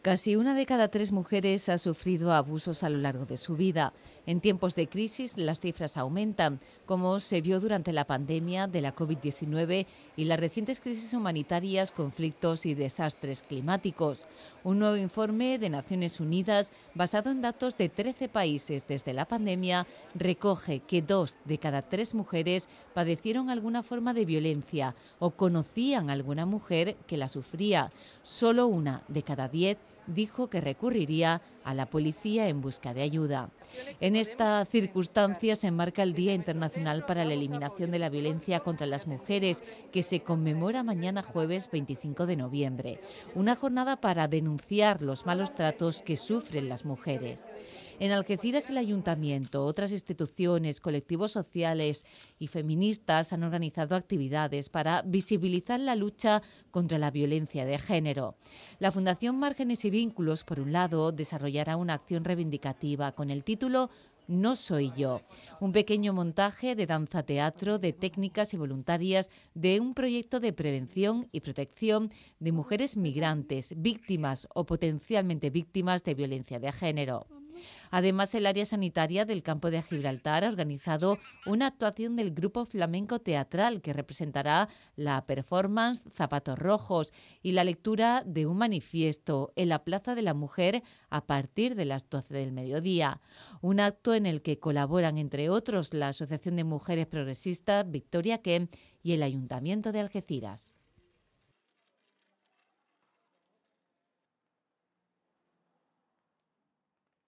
Casi una de cada tres mujeres ha sufrido abusos a lo largo de su vida. En tiempos de crisis las cifras aumentan, como se vio durante la pandemia de la COVID-19 y las recientes crisis humanitarias, conflictos y desastres climáticos. Un nuevo informe de Naciones Unidas, basado en datos de 13 países desde la pandemia, recoge que dos de cada tres mujeres padecieron alguna forma de violencia o conocían a alguna mujer que la sufría. Solo una de cada diez dijo que recurriría a la policía en busca de ayuda. En esta circunstancia se enmarca el Día Internacional para la Eliminación de la Violencia contra las Mujeres, que se conmemora mañana jueves 25 de noviembre. Una jornada para denunciar los malos tratos que sufren las mujeres. En Algeciras el Ayuntamiento, otras instituciones, colectivos sociales y feministas han organizado actividades para visibilizar la lucha contra la violencia de género. La Fundación Márgenes y Vínculos, por un lado, desarrollará una acción reivindicativa con el título no soy yo. Un pequeño montaje de danza-teatro, de técnicas y voluntarias de un proyecto de prevención y protección de mujeres migrantes, víctimas o potencialmente víctimas de violencia de género. Además, el área sanitaria del campo de Gibraltar ha organizado una actuación del grupo flamenco teatral que representará la performance Zapatos Rojos y la lectura de un manifiesto en la Plaza de la Mujer a partir de las 12 del mediodía. Un acto en el que colaboran, entre otros, la Asociación de Mujeres Progresistas Victoria Kem y el Ayuntamiento de Algeciras.